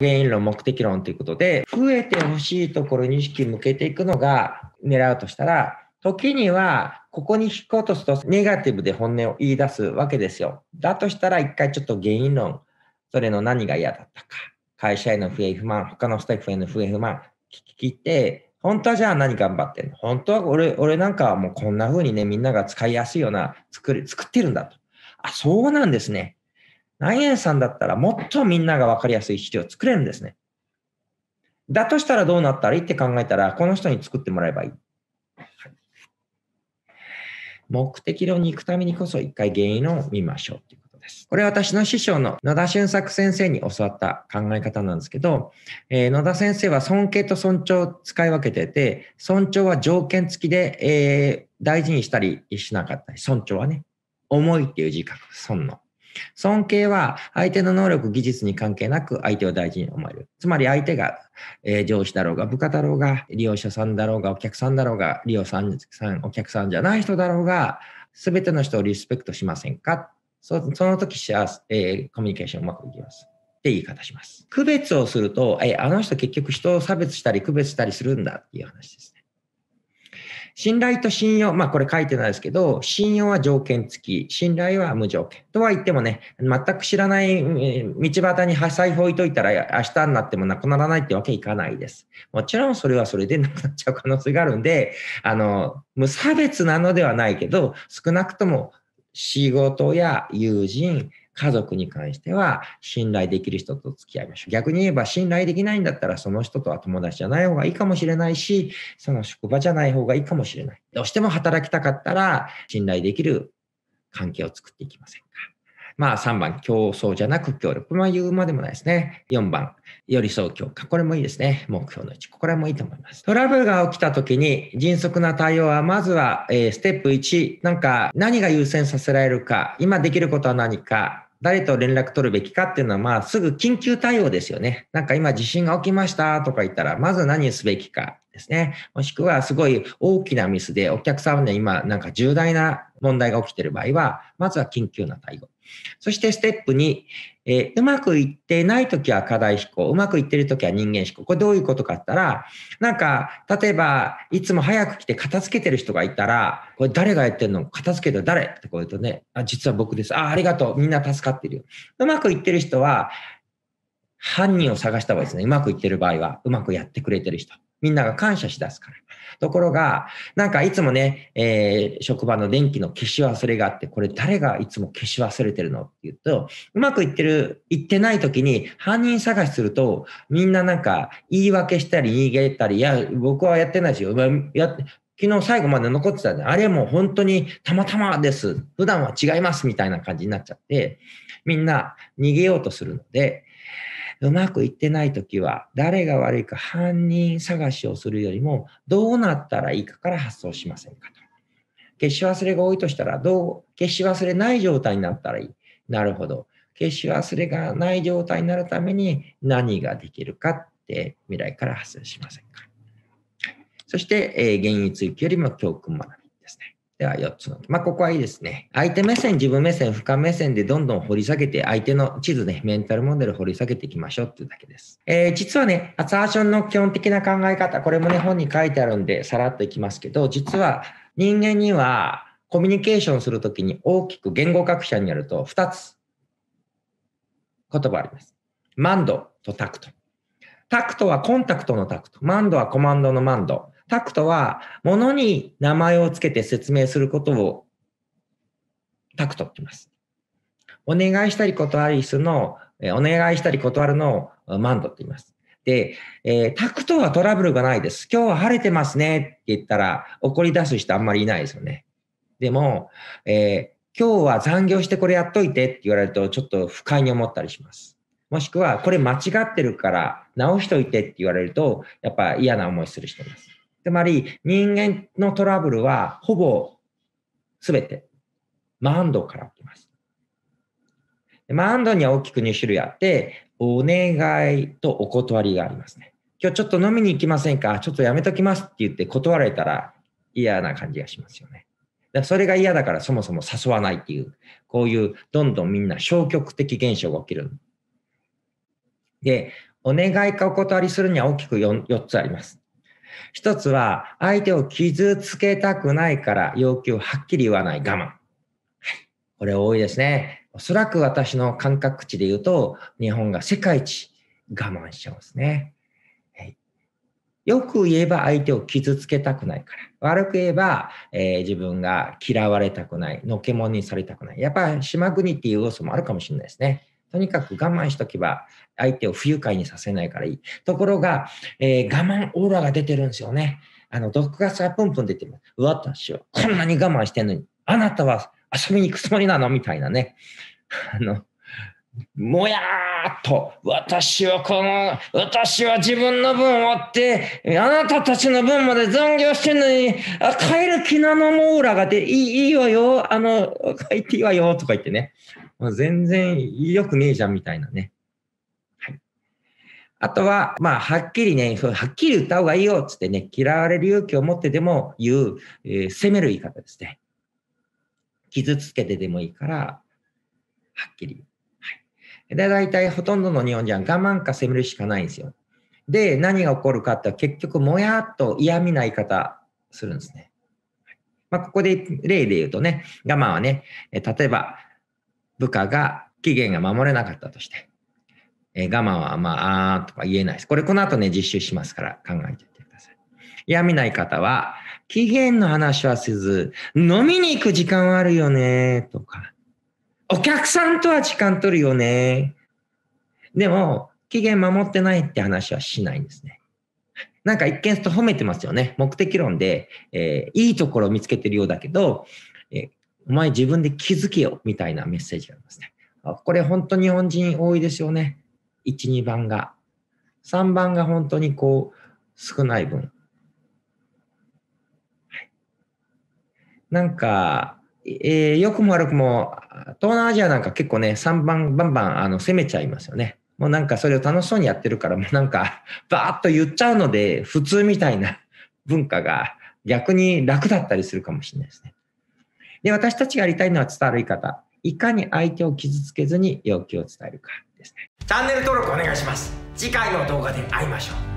原因論、目的論ということで、増えてほしいところに意識向けていくのが狙うとしたら、時には、ここに引こうとすると、ネガティブで本音を言い出すわけですよ。だとしたら、一回ちょっと原因論、それの何が嫌だったか、会社への不平不満、他のスタッフへの不平不満、聞き切って、本当はじゃあ何頑張ってんの本当は俺、俺なんかはもうこんな風にね、みんなが使いやすいような作り、作ってるんだと。あ、そうなんですね。何円さんだったらもっとみんなが分かりやすい資料を作れるんですね。だとしたらどうなったらいいって考えたら、この人に作ってもらえばいい。目的論に行くためにこそ一回原因を見ましょうということです。これ私の師匠の野田俊作先生に教わった考え方なんですけど、えー、野田先生は尊敬と尊重を使い分けてて、尊重は条件付きで、えー、大事にしたりしなかったり、尊重はね、重いっていう字覚、尊の。尊敬は相手の能力、技術に関係なく相手を大事に思える。つまり相手が、えー、上司だろうが部下だろうが利用者さんだろうがお客さんだろうが利用さんお客さんじゃない人だろうが全ての人をリスペクトしませんかそその時幸せ、えー、コミュニケーションうまくいきます。って言い方します。区別をすると、えー、あの人結局人を差別したり区別したりするんだっていう話ですね。信頼と信用、まあこれ書いてないですけど、信用は条件付き、信頼は無条件。とは言ってもね、全く知らない道端に財布置いといたら明日になってもなくならないってわけいかないです。もちろんそれはそれでなくなっちゃう可能性があるんで、あの、無差別なのではないけど、少なくとも仕事や友人、家族に関しては信頼できる人と付き合いましょう。逆に言えば信頼できないんだったらその人とは友達じゃない方がいいかもしれないし、その職場じゃない方がいいかもしれない。どうしても働きたかったら信頼できる関係を作っていきませんか。まあ3番、競争じゃなく協力。まあ言うまでもないですね。4番、寄り添う強化。これもいいですね。目標の1。これもいいと思います。トラブルが起きた時に迅速な対応は、まずは、えー、ステップ1、なんか何が優先させられるか、今できることは何か、誰と連絡取るべきかっていうのは、まあ、すぐ緊急対応ですよね。なんか今地震が起きましたとか言ったら、まず何すべきか。ですね。もしくはすごい大きなミスでお客様に今なんか重大な問題が起きている場合は、まずは緊急な対応。そしてステップ2、えー、うまくいってないときは課題飛行、うまくいってるときは人間飛行。これどういうことかったら、なんか、例えば、いつも早く来て片付けてる人がいたら、これ誰がやってんの片付けて誰ってこう言うとね、あ、実は僕です。あ、ありがとう。みんな助かってるよ。うまくいってる人は、犯人を探した方がいいですね。うまくいってる場合は、うまくやってくれてる人。みんなが感謝しだすから。ところが、なんかいつもね、えー、職場の電気の消し忘れがあって、これ誰がいつも消し忘れてるのって言うと、うまくいってる、いってない時に犯人探しすると、みんななんか言い訳したり逃げたり、いや、僕はやってないですや昨日最後まで残ってたんで、あれもう本当にたまたまです。普段は違いますみたいな感じになっちゃって、みんな逃げようとするので、うまくいってない時は、誰が悪いか犯人探しをするよりも、どうなったらいいかから発想しませんかと。消し忘れが多いとしたら、どう、消し忘れない状態になったらいい。なるほど。消し忘れがない状態になるために何ができるかって未来から発生しませんか。そして、えー、原因追求よりも教訓学び。では4つの。まあ、ここはいいですね。相手目線、自分目線、負荷目線でどんどん掘り下げて、相手の地図ね、メンタルモデル掘り下げていきましょうっていうだけです。えー、実はね、アサーションの基本的な考え方、これもね、本に書いてあるんで、さらっといきますけど、実は人間にはコミュニケーションするときに大きく言語学者によると2つ言葉あります。マンドとタクト。タクトはコンタクトのタクト。マンドはコマンドのマンド。タクトは、ものに名前をつけて説明することをタクトって言います。お願いしたり断りするのを、お願いしたり断るのをマンドって言います。で、えー、タクトはトラブルがないです。今日は晴れてますねって言ったら怒り出す人あんまりいないですよね。でも、えー、今日は残業してこれやっといてって言われるとちょっと不快に思ったりします。もしくは、これ間違ってるから直しといてって言われると、やっぱ嫌な思いする人います。つまり人間のトラブルはほぼ全てマンドから起きます。マンドには大きく2種類あって、お願いとお断りがありますね。今日ちょっと飲みに行きませんかちょっとやめときますって言って断られたら嫌な感じがしますよね。それが嫌だからそもそも誘わないっていう、こういうどんどんみんな消極的現象が起きる。で、お願いかお断りするには大きく 4, 4つあります。一つは、相手を傷つけたくないから要求をはっきり言わない我慢。はい。これ多いですね。おそらく私の感覚値で言うと、日本が世界一我慢しちゃうんですね。はい、よく言えば相手を傷つけたくないから。悪く言えば、えー、自分が嫌われたくない。のけもんにされたくない。やっぱ島国っていう要素もあるかもしれないですね。とにかく我慢しとけば相手を不愉快にさせないからいい。ところが、えー、我慢オーラが出てるんですよね。あの、毒ガスがプンプン出てます。うわこんなに我慢してんのに、あなたは遊びに行くつもりなのみたいなね。あの、もやーっと、私はこの、私は自分の分を追って、あなたたちの分まで残業してんのに、あ帰る気なのもオーラが出、いいいいわよ、あの、帰っていいわよ、とか言ってね。全然よくねえじゃんみたいなね。はい。あとは、まあ、はっきりね、はっきり言った方がいいよっつってね、嫌われる勇気を持ってでも言う、えー、責める言い方ですね。傷つけてでもいいから、はっきり。はい。で、大体ほとんどの日本人は我慢か責めるしかないんですよ。で、何が起こるかって結局、もやっと嫌味な言い方するんですね。まあ、ここで例で言うとね、我慢はね、例えば、部下が期限が守れなかったとして、えー、我慢はまあ、あとか言えないです。これこの後ね、実習しますから考えていてください。や味ない方は、期限の話はせず、飲みに行く時間はあるよね、とか、お客さんとは時間取るよね。でも、期限守ってないって話はしないんですね。なんか一見すると褒めてますよね。目的論で、えー、いいところを見つけてるようだけど、えお前自分で気づけよみたいなメッセージがありますね。これ本当日本人多いですよね。1、2番が。3番が本当にこう少ない分。はい、なんか、えー、よくも悪くも東南アジアなんか結構ね3番バンバンあの攻めちゃいますよね。もうなんかそれを楽しそうにやってるからもうなんかバーッと言っちゃうので普通みたいな文化が逆に楽だったりするかもしれないですね。で、私たちがやりたいのは伝わるい方。いかに相手を傷つけずに要求を伝えるかですね。チャンネル登録お願いします。次回の動画で会いましょう。